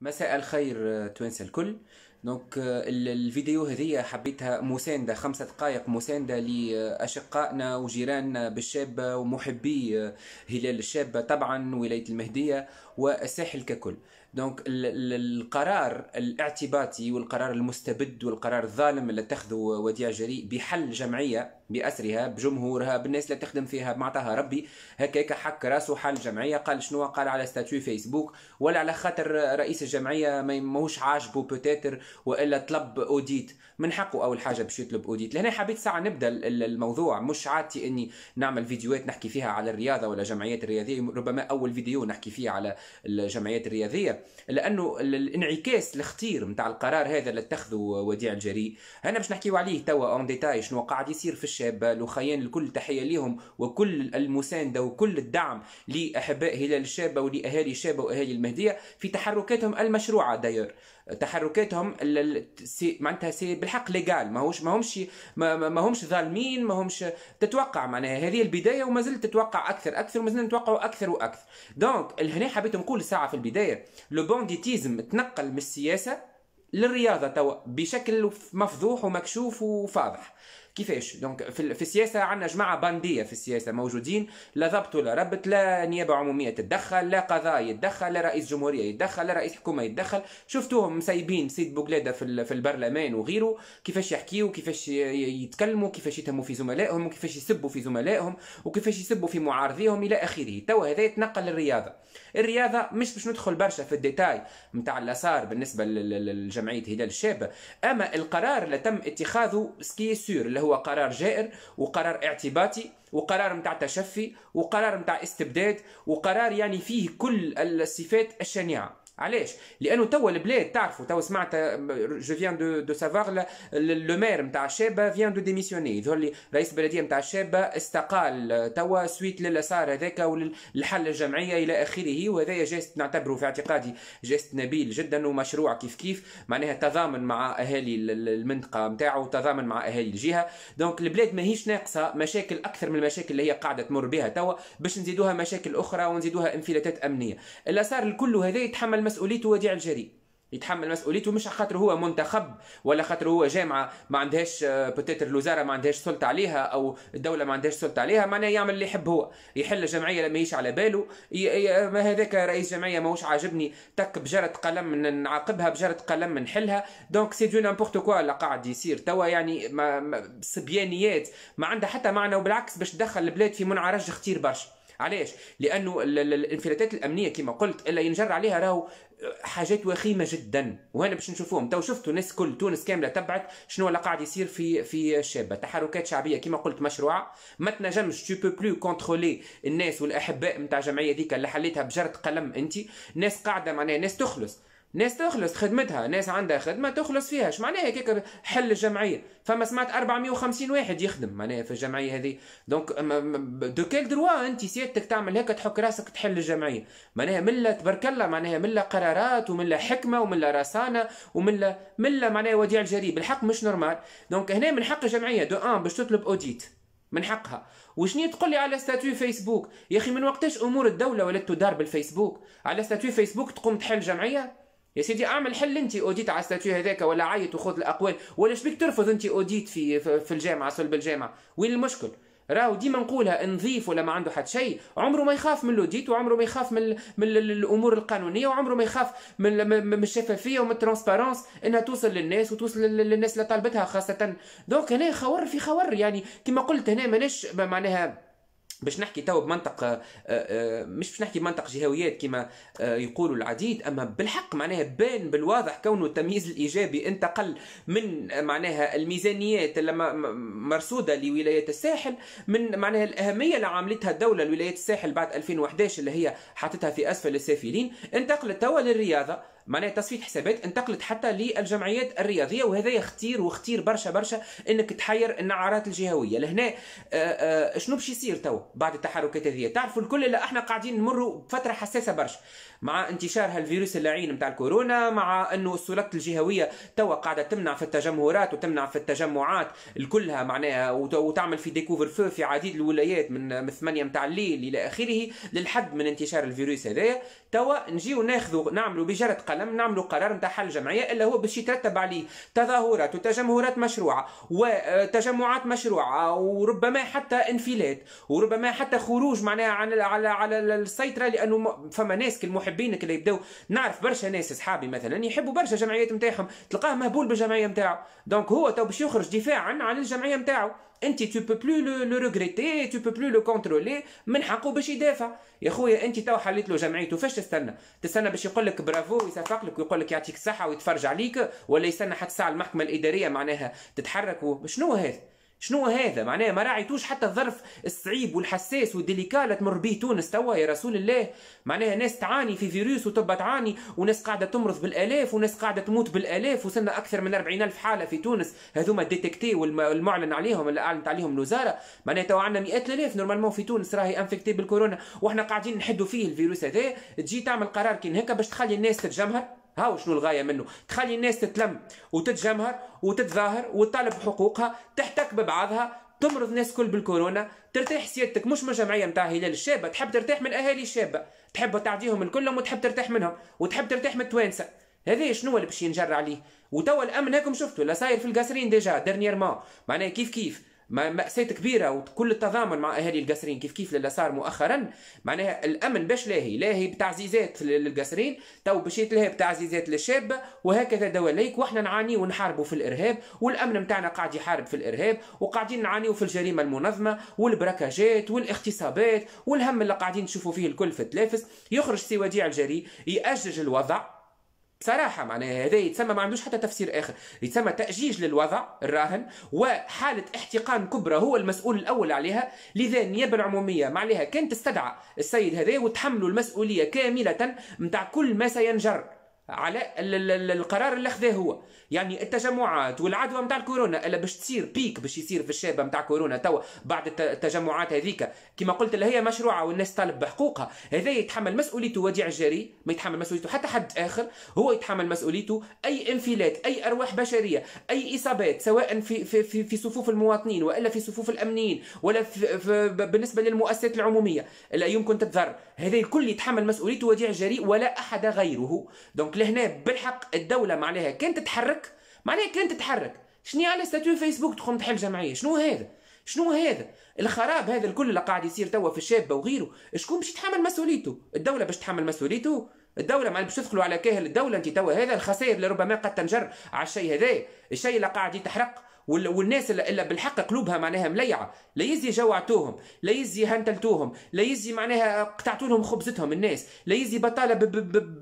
مساء الخير آه، توينس الكل دونك آه، الفيديو هذه حبيتها مسانده خمسة دقائق مسانده لاشقائنا وجيراننا بالشابه ومحبي آه، هلال الشابه طبعا ولايه المهديه والساحل ككل دونك القرار الاعتباطي والقرار المستبد والقرار الظالم اللي اتخذه وديع جريء بحل جمعيه باسرها بجمهورها بالناس اللي تخدم فيها معطاها ربي هكاك حك راسه حل جمعيه قال شنو قال على ستاتيو فيسبوك ولا على خاطر رئيس الجمعيه ماهوش عاجبه بوتيتر والا طلب اوديت من حقه اول حاجه باش يطلب اوديت لهنا حبيت ساعه نبدا الموضوع مش عادتي اني نعمل فيديوهات نحكي فيها على الرياضه ولا جمعيات الرياضيه ربما اول فيديو نحكي فيه على الجمعيات الرياضيه لانه الانعكاس الخطير نتاع القرار هذا اللي اتخذه وديع الجري انا باش نحكيو عليه توا اون ديتاي شنو قاعد يصير في الشابه لوخيان الكل تحيه ليهم وكل المسانده وكل الدعم لاحباء هلال الشابه ولاهالي الشابه واهالي المهديه في تحركاتهم المشروعه داير تحركاتهم سي معناتها سي بالحق ليغال ماهوش ماهمش ماهمش ظالمين ماهمش تتوقع معناها هذه البدايه وما زلت تتوقع اكثر اكثر وما زلنا نتوقعوا اكثر واكثر دونك هنا حبيت نقول ساعه في البدايه لو بونديتيزم تنقل من السياسه للرياضه توا بشكل مفضوح ومكشوف وفاضح كيفاش دونك في, في السياسه عندنا جماعه بانديه في السياسه موجودين لا ضبط ولا ربط لا نيابه عموميه تتدخل لا قضاء يتدخل لا رئيس جمهوريه يتدخل لا رئيس حكومه يتدخل شفتوهم مسيبين سيد بوغلاده في, في البرلمان وغيره كيفاش يحكيوا كيفاش يتكلموا كيفاش يتهموا في زملائهم وكيفاش يسبوا في زملائهم وكيفاش يسبوا في معارضيهم الى اخره تو هذا يتنقل للرياضه الرياضه مش باش ندخل برشا في الديتاي نتاع اللي صار بالنسبه لجمعيه هلال الشابه اما القرار اللي تم اتخاذه سكي سور اللي هو هو قرار جائر وقرار اعتباطي وقرار متاع تشفي وقرار متاع استبداد وقرار يعني فيه كل الصفات الشنيعه علاش لانه توا البلاد تعرفوا توا سمعت جو فيان دو دو سافار لو مير نتاع الشابه فيان دو ديميسيوني يظهر لي رئيس البلديه نتاع الشابه استقال توا سويت صار هذاك وللحل الجمعيه الى اخره وهذا جيست نعتبره في اعتقادي جيست نبيل جدا ومشروع كيف كيف معناها تضامن مع اهالي المنطقه نتاعو تضامن مع اهالي الجهه دونك البلاد ماهيش ناقصه مشاكل اكثر من المشاكل اللي هي قاعده تمر بها توا باش نزيدوها مشاكل اخرى ونزيدوها انفلاتات امنيه صار الكل هذا يتحمل مسؤوليته وديع الجري يتحمل مسؤوليته مش خاطر هو منتخب ولا خاطر هو جامعه ما عندهاش بوتيتر آه، الوزاره ما عندهاش سلطه عليها او الدوله ما عندهاش سلطه عليها معناها يعمل اللي يحب هو يحل جمعيه لما يجيش على باله ما هذاك رئيس جمعيه ماهوش عاجبني تك بجره قلم نعاقبها بجره قلم نحلها دونك سي دو نامبورت كوا اللي قاعد يصير توا يعني ما صبيانيات ما عندها حتى معنى وبالعكس باش تدخل البلاد في منعرج خطير برشا علاش لانه الانفلاتات الامنيه كما قلت اللي ينجر عليها راهو حاجات وخيمه جدا وهنا باش نشوفوهم تو شفتوا ناس كل تونس كامله تبعت شنو اللي قاعد يصير في في الشابه تحركات شعبيه كما قلت مشروعه ما تنجمش تو بو بلو كونترولي الناس والاحباء نتاع الجمعيه ذيك اللي حليتها بجرة قلم انت ناس قاعده معناها ناس تخلص ناس تخلص خدمتها ناس عندها خدمه تخلص فيها اش معناها هكاك حل الجمعيه فما سمعت 450 واحد يخدم معناها في الجمعيه هذه دونك دو كيل دروا انت سيادتك تعمل هكا تحك راسك تحل الجمعيه معناها ملا تبارك الله معناها ملا قرارات وملا حكمه وملا رصانه وملا ملا معناها وديع الجريب الحق مش نورمال دونك هنا من حق الجمعيه دو ان باش تطلب اوديت من حقها وشني تقول لي على ستاتوي فيسبوك يا اخي من وقتاش امور الدوله ولات تدار بالفيسبوك على ستاتوي فيسبوك تقوم تحل جمعيه يا سيدي اعمل حل انت اوديت على الستاتيو هذاك ولا عيط وخذ الاقوال ولا شبيك ترفض انت اوديت في في الجامعه صلب الجامعه وين المشكل راهو ديما نقولها نظيف ولا ما عنده حد شيء عمره ما يخاف من الاوديت وعمره ما يخاف من, من الامور القانونيه وعمره ما يخاف من, من الشفافيه ومن الترونسبارونس انها توصل للناس وتوصل للناس اللي طالبتها خاصه دونك هنا خور في خور يعني كما قلت هنا ماناش معناها باش نحكي تو بمنطق آه، آه، مش باش نحكي منطق جهويات كما آه، يقولوا العديد اما بالحق معناها بان بالواضح كونه التمييز الايجابي انتقل من معناها الميزانيات المرصوده لولايه الساحل من معناها الاهميه اللي عملتها الدوله لولايه الساحل بعد 2011 اللي هي حاطتها في اسفل السافلين انتقلت توا للرياضه معناها تصفيه حسابات انتقلت حتى للجمعيات الرياضيه وهذا يختير واختير برشا برشا انك تحير النعارات الجهويه لهنا آه، آه، شنو باش يصير توا بعد التحركات هذه تعرفوا الكل لا احنا قاعدين نمروا بفتره حساسه برشا مع انتشار هالفيروس اللعين نتاع الكورونا مع انه السلطات الجهويه توا قاعده تمنع في التجمهرات وتمنع في التجمعات الكلها معناها وتعمل في ديكوفر فو في عديد الولايات من 8 نتاع الليل الى اخره للحد من انتشار الفيروس هذايا توا نجيو ناخذوا نعملوا بجرد قلب لم نعملوا قرار نتاع حل جمعيه الا هو باش يترتب عليه تظاهرات وتجمهرات مشروعه وتجمعات آه، مشروعه وربما حتى انفلات وربما حتى خروج معناها على على على السيطره لانه فما ناس كالمحبين اللي يبداو نعرف برشا ناس اصحابي مثلا يحبوا برشا جمعيات نتاعهم تلقاه مهبول بالجمعيه نتاعو دونك هو تو باش يخرج دفاعا عن الجمعيه نتاعو انت تو بو بلو لو ريغريتي تو بو بلو لو كونترولي من حقه باش يدافع يا خويا انت تو حليت له جمعيته فاش تستنى تستنى باش يقول لك برافو ويصفق لك ويقول لك يعطيك الصحه ويتفرج عليك ولا يستنى حتى الساعه المحكمه الاداريه معناها تتحرك شنو هذا شنو هذا معناه ما راعيتوش حتى الظرف الصعيب والحساس والديليكا اللي تمر به تونس توا يا رسول الله معناها ناس تعاني في فيروس وتبى تعاني وناس قاعده تمرض بالالاف وناس قاعده تموت بالالاف وصلنا اكثر من 40 الف حاله في تونس هذوما ديتكتي والمعلن عليهم اللي اعلنت عليهم الوزاره معناها توا عندنا مئات الالاف نورمالمون في تونس راهي انفكتي بالكورونا واحنا قاعدين نحدوا فيه الفيروس هذا تجي تعمل قرار كين هكا باش تخلي الناس تتجمهر هاو شنو الغايه منه تخلي الناس تتلم وتتجمهر وتتظاهر وتطالب بحقوقها تحتك ببعضها تمرض الناس كل بالكورونا ترتاح سيادتك مش من جمعيه نتاع هلال الشابه تحب ترتاح من اهالي الشابه تحب تعطيهم الكلهم وتحب ترتاح منهم وتحب ترتاح من التوانسه هذا شنو اللي باش ينجر عليه وتوا الامن هاكم شفتوا لا صاير في القصرين ديجا ديرنييرمون معناها كيف كيف مأساة كبيرة وكل التضامن مع أهالي القصرين كيف كيف للي صار مؤخرا معناها الأمن باش لاهي لاهي بتعزيزات للقصرين تو باش يتلهى بتعزيزات للشابة وهكذا دواليك وإحنا نعاني ونحاربوا في الإرهاب والأمن متاعنا قاعد يحارب في الإرهاب وقاعدين نعانيو في الجريمة المنظمة والبركاجات والاغتصابات والهم اللي قاعدين نشوفوا فيه الكل في التلافس يخرج سي وديع الجري يأجج الوضع بصراحة معناها هذا يتسمى ما عندوش حتى تفسير آخر يتسمى تأجيج للوضع الراهن وحالة احتقان كبرى هو المسؤول الأول عليها لذا النيابة العمومية مع عليها كانت تستدعى السيد هذا وتحملوا المسؤولية كاملة متاع كل ما سينجر على القرار اللي خذاه هو يعني التجمعات والعدوى نتاع الكورونا اللي باش تصير بيك باش يصير في الشابه نتاع كورونا توا بعد التجمعات هذيك كما قلت اللي هي مشروعه والناس طالب بحقوقها هذا يتحمل مسؤوليته وديع الجري ما يتحمل مسؤوليته حتى حد اخر هو يتحمل مسؤوليته اي انفلات اي ارواح بشريه اي اصابات سواء في في في, في صفوف المواطنين والا في صفوف الامنين ولا في في بالنسبه للمؤسسات العموميه لا يمكن تتضرر هذا الكل يتحمل مسؤوليته وديع الجري ولا احد غيره دونك لهنا بالحق الدوله معناها كانت تتحرك معناها كانت تتحرك شنو على ستاتيو فيسبوك تقوم تحل جمعيه شنو هذا شنو هذا الخراب هذا الكل اللي قاعد يصير توا في الشابه وغيره شكون باش يتحمل مسؤوليته الدوله باش تتحمل مسؤوليته الدولة ما باش تدخلوا على كاهل الدولة انت توا هذا الخسائر اللي ربما قد تنجر على الشيء هذا الشيء اللي قاعد يتحرق والناس اللي بالحق قلوبها معناها مليعه لا يزي جوعتوهم لا يزي هنتلتوهم لا يزي معناها قطعتوا لهم خبزتهم الناس لا يزي بطاله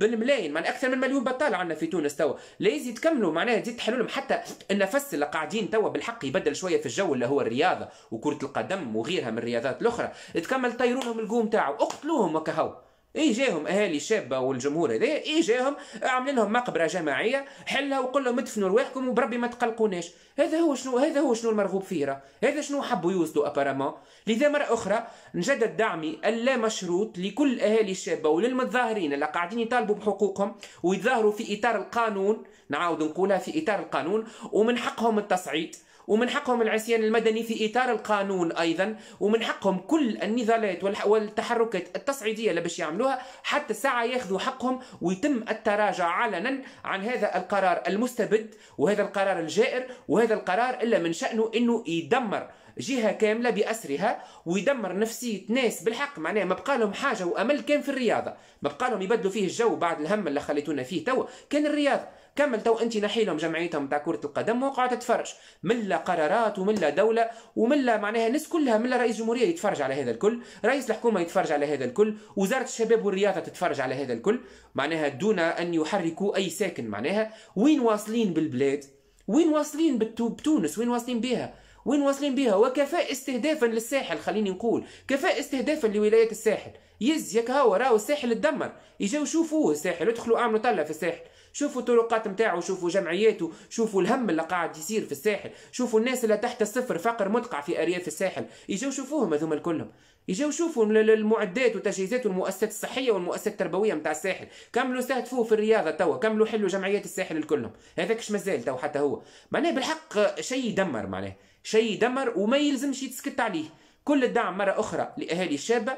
بالملايين معناها اكثر من مليون بطاله عندنا في تونس توا لا يزي تكملوا معناها تزيد تحلوا لهم حتى النفس اللي قاعدين توا بالحق يبدل شويه في الجو اللي هو الرياضه وكره القدم وغيرها من الرياضات الاخرى تكمل طيروا لهم القوم تاعو اقتلوهم وكهو اي جاهم اهالي الشابه والجمهور هذايا اي جاهم عمل لهم مقبره جماعيه حلها وقول لهم ادفنوا رواحكم وبربي ما تقلقوناش هذا هو شنو هذا هو شنو المرغوب فيه راه هذا شنو حبوا يوصلوا ابارامون لذا مره اخرى نجدد دعمي اللا مشروط لكل اهالي الشابه وللمتظاهرين اللي قاعدين يطالبوا بحقوقهم ويتظاهروا في اطار القانون نعاود نقولها في اطار القانون ومن حقهم التصعيد ومن حقهم العصيان المدني في اطار القانون ايضا ومن حقهم كل النضالات والتحركات التصعيديه اللي باش يعملوها حتى الساعه ياخذوا حقهم ويتم التراجع علنا عن هذا القرار المستبد وهذا القرار الجائر وهذا القرار الا من شانه انه يدمر جهه كامله باسرها ويدمر نفسيه ناس بالحق معناها ما بقى لهم حاجه وامل كان في الرياضه ما بقى لهم يبدلوا فيه الجو بعد الهم اللي خليتونا فيه توا كان الرياضه كمل تو انت نحيلهم جمعيتهم تاع كره القدم وقعد تتفرج من لا قرارات ومن لا دوله ومن لا معناها الناس كلها من لا رئيس جمهوريه يتفرج على هذا الكل رئيس الحكومه يتفرج على هذا الكل وزاره الشباب والرياضه تتفرج على هذا الكل معناها دون ان يحركوا اي ساكن معناها وين واصلين بالبلاد وين واصلين بتونس وين واصلين بها وين واصلين بها وكفاء استهدافا للساحل خليني نقول كفاء استهدافا لولايه الساحل يز ياك هو راهو الساحل تدمر يجاو شوفوه الساحل ادخلوا اعملوا طله في الساحل شوفوا الطرقات نتاعو شوفوا جمعياته شوفوا الهم اللي قاعد يصير في الساحل شوفوا الناس اللي تحت الصفر فقر مدقع في ارياف الساحل يجوا شوفوهم هذوما الكلهم يجوا شوفوا المعدات والتجهيزات والمؤسسات الصحيه والمؤسسات التربويه نتاع الساحل كملوا استهدفوه في الرياضه توا كملوا حلوا جمعيات الساحل الكلهم هذاكش مازال توا حتى هو معناه بالحق شيء يدمر معناه شيء يدمر وما يلزمش يتسكت عليه كل الدعم مره اخرى لاهالي الشابه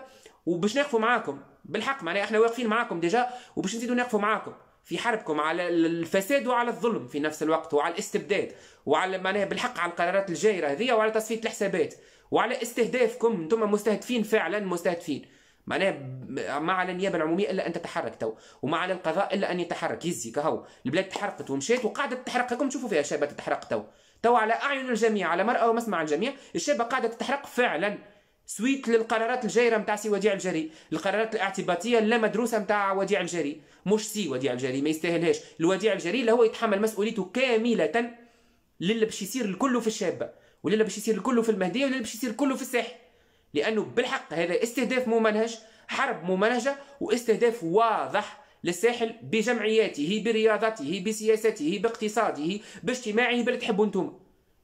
وباش نقفوا معاكم بالحق معناه احنا واقفين معاكم ديجا وباش نزيدوا نقفوا معاكم في حربكم على الفساد وعلى الظلم في نفس الوقت وعلى الاستبداد وعلى معناها بالحق على القرارات الجائره هذه وعلى تصفيه الحسابات وعلى استهدافكم انتم مستهدفين فعلا مستهدفين معناها ما على النيابه العموميه الا ان تتحرك تو وما على القضاء الا ان يتحرك يزي كهو البلاد تحرقت ومشات وقاعده تتحرق هاكم تشوفوا فيها شابه تتحرق تو تو على اعين الجميع على مرأى ومسمع الجميع الشابه قاعده تتحرق فعلا سويت للقرارات الجائره نتاع سي وديع الجري القرارات الاعتباطيه اللا مدروسه نتاع وديع الجري مش سي وديع الجري ما يستاهلهاش الوديع الجري اللي هو يتحمل مسؤوليته كامله للي باش يصير الكل في الشابه وللي باش يصير الكل في المهديه وللي باش يصير الكل في الساحل لانه بالحق هذا استهداف ممنهج حرب ممنهجه واستهداف واضح للساحل بجمعياته برياضته بسياسته باقتصاده باجتماعه بل تحبوا انتم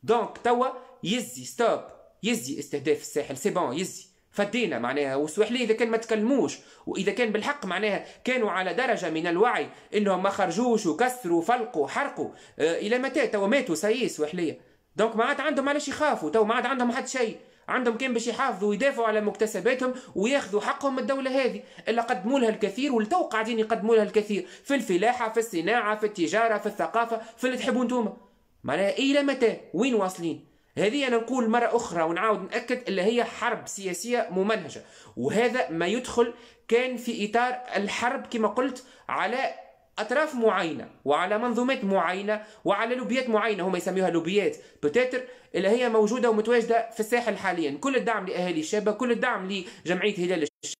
دونك توا يزي ستوب يزي استهداف الساحل سي بون يزي فدينا معناها وسوحليه اذا كان ما تكلموش واذا كان بالحق معناها كانوا على درجه من الوعي انهم ما خرجوش وكسروا فلقوا حرقوا آه الى متى تو ماتوا سي سوحليه دونك ما عاد عندهم علاش يخافوا تو ما عاد عندهم حد شيء عندهم كان باش يحافظوا ويدافعوا على مكتسباتهم وياخذوا حقهم من الدوله هذه الا قدموا لها الكثير ولتو قاعدين يقدموا لها الكثير في الفلاحه في الصناعه في التجاره في الثقافه في اللي تحبوا انتوما معناها الى متى وين واصلين هذه أنا نقول مرة أخرى ونعاود نأكد اللي هي حرب سياسية ممنهجة وهذا ما يدخل كان في إطار الحرب كما قلت على اطراف معينه وعلى منظومات معينه وعلى لوبيات معينه هم يسميوها لوبيات بتاتر اللي هي موجوده ومتواجده في الساحل حاليا كل الدعم لاهالي الشابه كل الدعم لجمعيه هلال الشابه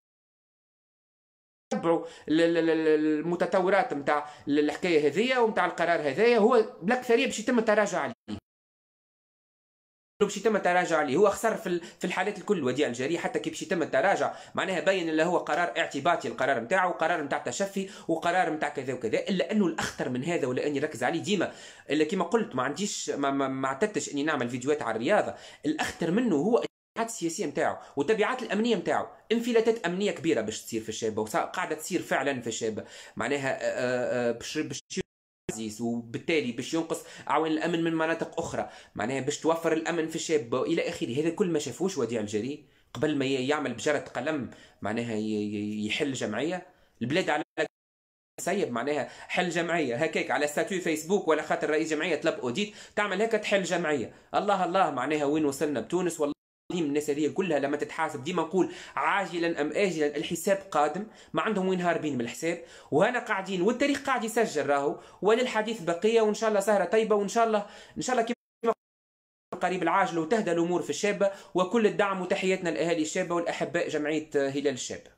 تبعوا المتطورات نتاع الحكايه هذه ونتاع القرار هذايا هو بالاكثريه باش يتم التراجع عليه باش يتم التراجع عليه هو خسر في في الحالات الكل وديع الجارية حتى كي باش يتم التراجع معناها بين اللي هو قرار اعتباطي القرار نتاعه وقرار نتاع تشفي وقرار نتاع كذا وكذا الا انه الاخطر من هذا ولا اني ركز عليه ديما الا كيما قلت ما عنديش ما, ما, ما اعتدتش اني نعمل فيديوهات على الرياضه الاخطر منه هو التبعات السياسيه نتاعو والتبعات الامنيه نتاعو انفلاتات امنيه كبيره باش تصير في الشابه وقاعده تصير فعلا في الشابه معناها آه، آه، آه، باش عزيز وبالتالي باش ينقص اعوان الامن من مناطق اخرى معناها باش توفر الامن في الشاب والى اخره هذا كل ما شافوش وديع الجري قبل ما يعمل بجرة قلم معناها يحل جمعيه البلاد على سيب معناها حل جمعيه هكاك على ساتو فيسبوك ولا خاطر رئيس جمعيه طلب اوديت تعمل هكا تحل جمعيه الله الله معناها وين وصلنا بتونس والله لهم الناس هذه كلها لما تتحاسب ديما نقول عاجلا ام اجلا الحساب قادم ما عندهم وين هاربين من الحساب وهنا قاعدين والتاريخ قاعد يسجل راهو وللحديث بقيه وان شاء الله سهره طيبه وان شاء الله ان شاء الله كيف قريب العاجل وتهدى الامور في الشابه وكل الدعم وتحياتنا لاهالي الشابه والاحباء جمعيه آه، هلال الشابه